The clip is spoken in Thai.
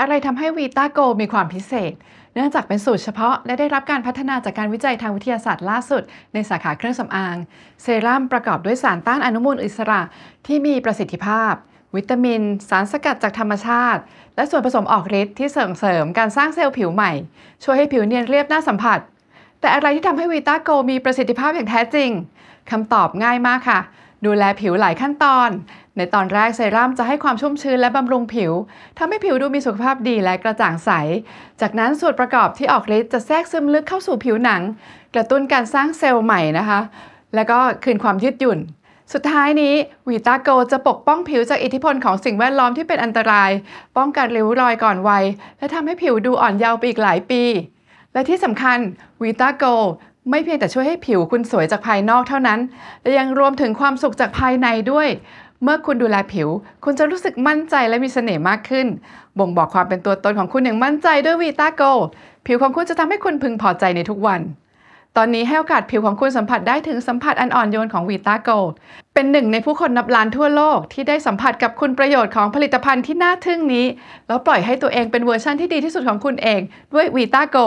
อะไรทำให้วีตาโกมีความพิเศษ เนื่องจากเป็นสูตรเฉพาะ และได้รับการพัฒนาจากการวิจัยทางวิทยาศาสตร์ล่าสุด ในสาขาเครื่องสำอาง เซรั่มประกอบด้วยสารต้านอนุมูลอิสระ ที่มีประสิทธิภาพ วิตามิน สารสกัดจากธรรมชาติ และส่วนผสมออกฤทธิ์ที่เสริมเสริม การสร้างเซลล์ผิวใหม่ ช่วยให้ผิวเนียนเรียบน่าสัมผัส แต่อะไรที่ทำให้วีตาโกมีประสิทธิภาพอย่างแท้จริงคำตอบง่ายมากค่ะดูแลผิวหลายขั้นตอน ในตอนแรกเซรั่มจะให้ความชุ่มชื้นและบำรุงผิว ทำให้ผิวดูมีสุขภาพดีและกระจ่างใส จากนั้นส่วนประกอบที่ออกฤทธิ์จะแทรกซึมลึกเข้าสู่ผิวหนัง กระตุ้นการสร้างเซลล์ใหม่นะคะ แล้วก็คืนความยืดหยุ่น สุดท้ายนี้วีตาโกจะปกป้องผิวจากอิทธิพลของสิ่งแวดล้อมที่เป็นอันตราย ป้องกันริ้วรอยก่อนวัยและทำให้ผิวดูอ่อนเยาว์ไปอีกหลายปี และที่สำคัญวีตาโกไม่เพียงแต่ช่วยให้ผิวคุณสวยจากภายนอกเท่านั้น แต่ยังรวมถึงความสุขจากภายในด้วย เมื่อคุณดูแลผิว คุณจะรู้สึกมั่นใจและมีเสน่ห์มากขึ้น บ่งบอกความเป็นตัวตนของคุณอย่างมั่นใจด้วยวีตาโกผิวของคุณจะทำให้คุณพึงพอใจในทุกวัน ตอนนี้ให้โอกาสผิวของคุณสัมผัสได้ถึงสัมผัสอันอ่อนโยนของวีตาโกเป็นหนึ่งในผู้คนนับล้านทั่วโลก ที่ได้สัมผัสกับคุณประโยชน์ของผลิตภัณฑ์ที่น่าทึ่งนี้ แล้วปล่อยให้ตัวเองเป็นเวอร์ชั่นที่ดีที่สุดของคุณเองด้วยวีตาโก